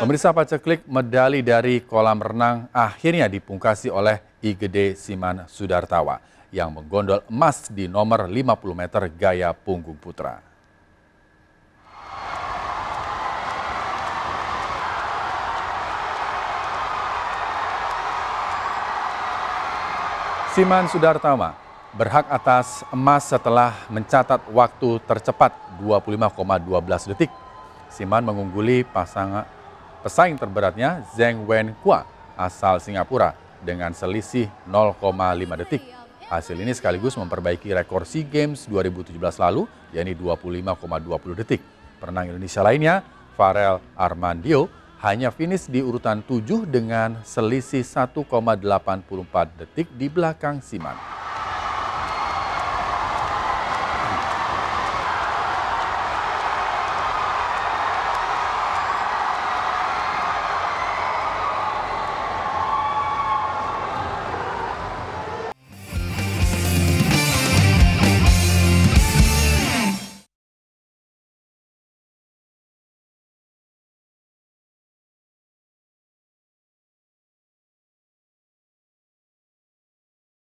Pemirsa paceklik medali dari kolam renang akhirnya dipungkasi oleh Igede Siman Sudartawa yang menggondol emas di nomor 50 meter gaya punggung putra. Siman Sudartama berhak atas emas setelah mencatat waktu tercepat 25,12 detik. Siman mengungguli pasangan Pesaing terberatnya Zheng Wenkua asal Singapura dengan selisih 0,5 detik. Hasil ini sekaligus memperbaiki rekor SEA Games 2017 lalu, yakni 25,20 detik. Perenang Indonesia lainnya, Farel Armandio, hanya finish di urutan 7 dengan selisih 1,84 detik di belakang Siman.